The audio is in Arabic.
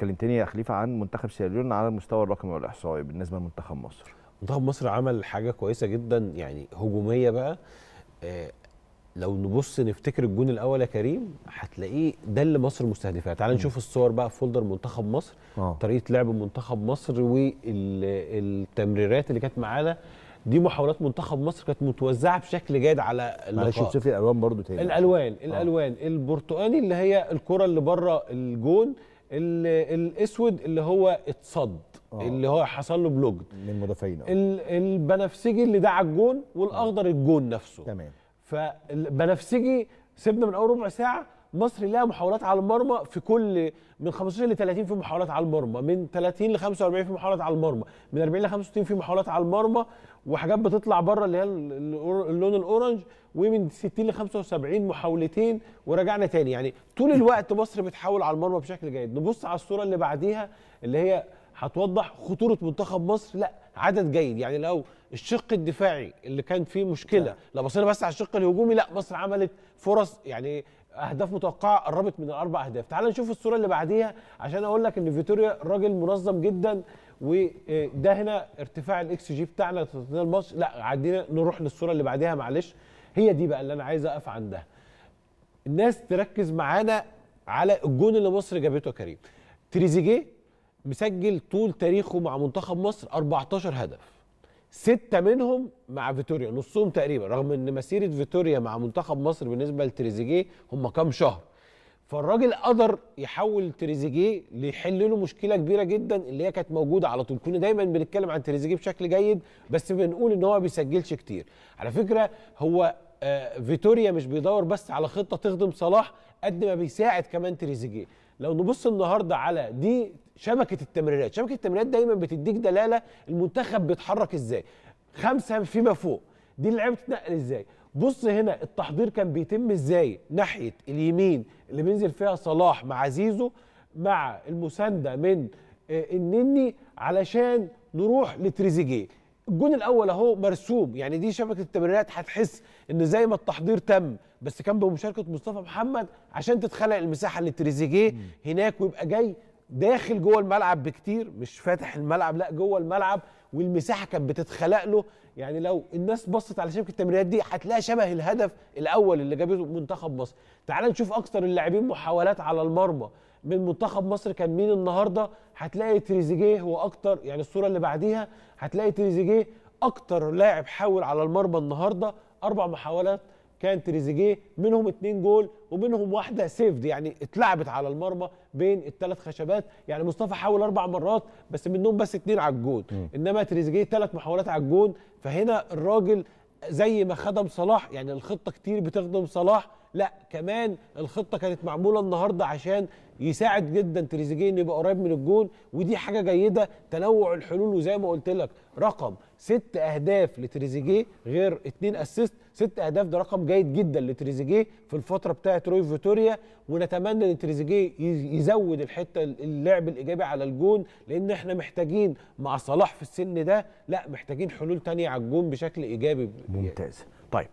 كلمتني يا خليفه عن منتخب سيراليون على المستوى الرقمي والاحصائي بالنسبه لمنتخب مصر منتخب مصر عمل حاجه كويسه جدا يعني هجوميه بقى آه لو نبص نفتكر الجون الاول يا كريم هتلاقيه ده اللي مصر مستهدفاه تعال نشوف الصور بقى في فولدر منتخب مصر آه. طريقه لعب منتخب مصر والتمريرات اللي كانت معانا دي محاولات منتخب مصر كانت متوزعه بشكل جيد على معلش شوف الالوان برضو تاني الالوان آه. الالوان آه. البرتقاني اللي هي الكره اللي بره الجون الاسود اللي هو اتصد أوه. اللي هو حصل له بلوج من مدافعين آه. البنفسجي اللي دعى الجون والاخضر الجون نفسه تمام فالبنفسجي سيبنا من اول ربع ساعه مصر لها محاولات على المرمى في كل من 15 ل 30 في محاولات على المرمى من 30 ل 45 في محاولات على المرمى من 40 ل 65 في محاولات على المرمى وحاجات بتطلع بره اللي هي اللون الاورنج ومن 60 ل 75 محاولتين ورجعنا تاني يعني طول الوقت مصر بتحاول على المرمى بشكل جيد نبص على الصوره اللي بعديها اللي هي هتوضح خطوره منتخب مصر لا عدد جيد يعني لو الشق الدفاعي اللي كان فيه مشكله نعم. لو بصينا بس على الشق الهجومي لا مصر عملت فرص يعني اهداف متوقعه قربت من الاربع اهداف تعال نشوف الصوره اللي بعديها عشان اقول لك ان فيتوريا راجل منظم جدا وده هنا ارتفاع الاكس جي بتاعنا لتوتنهام الماتش لا عدينا نروح للصوره اللي بعديها معلش هي دي بقى اللي انا عايز اقف عندها الناس تركز معانا على الجون اللي مصر جابته كريم تريزيجيه مسجل طول تاريخه مع منتخب مصر 14 هدف ستة منهم مع فيتوريا نصهم تقريبا رغم ان مسيرة فيتوريا مع منتخب مصر بالنسبة لتريزيجيه هم كام شهر فالراجل قدر يحول تريزيجيه ليحل له مشكله كبيره جدا اللي هي كانت موجوده على طول كنا دايما بنتكلم عن تريزيجيه بشكل جيد بس بنقول ان هو بيسجلش كتير على فكره هو آه، فيتوريا مش بيدور بس على خطه تخدم صلاح قد ما بيساعد كمان تريزيجيه لو نبص النهارده على دي شبكه التمريرات شبكه التمريرات دايما بتديك دلاله المنتخب بيتحرك ازاي خمسه فيما فوق دي اللعيبه بتتنقل ازاي بص هنا التحضير كان بيتم ازاي ناحيه اليمين اللي بينزل فيها صلاح مع زيزو مع المسانده من آه، النني علشان نروح لتريزيجيه الجون الاول اهو مرسوم يعني دي شبكه التمريرات هتحس ان زي ما التحضير تم بس كان بمشاركه مصطفى محمد عشان تتخلق المساحه لتريزيجيه هناك ويبقى جاي داخل جوه الملعب بكتير مش فاتح الملعب لا جوه الملعب والمساحه كانت بتتخلق له يعني لو الناس بصت على شبكه التمريرات دي هتلاقي شبه الهدف الاول اللي جابته منتخب مصر تعال نشوف اكثر اللاعبين محاولات على المرمى من منتخب مصر كان مين النهارده هتلاقي تريزيجيه هو اكتر يعني الصوره اللي بعديها هتلاقي تريزيجيه اكتر لاعب حاول على المرمى النهارده اربع محاولات كان تريزيجيه منهم اتنين جول ومنهم واحده سيفد يعني اتلعبت على المرمى بين الثلاث خشبات يعني مصطفى حاول اربع مرات بس منهم بس اتنين على الجون انما تريزيجيه ثلاث محاولات على الجون فهنا الراجل زي ما خدم صلاح يعني الخطه كتير بتخدم صلاح لا كمان الخطه كانت معموله النهارده عشان يساعد جدا تريزيجيه انه يبقى قريب من الجون ودي حاجه جيده تنوع الحلول وزي ما قلت لك رقم ست اهداف لتريزيجيه غير اتنين اسيست ست اهداف ده رقم جيد جدا لتريزيجيه في الفتره بتاعه روي فيتوريا ونتمنى ان تريزيجيه يزود الحته اللعب الايجابي على الجون لان احنا محتاجين مع صلاح في السن ده لا محتاجين حلول تانية على الجون بشكل ايجابي ممتاز طيب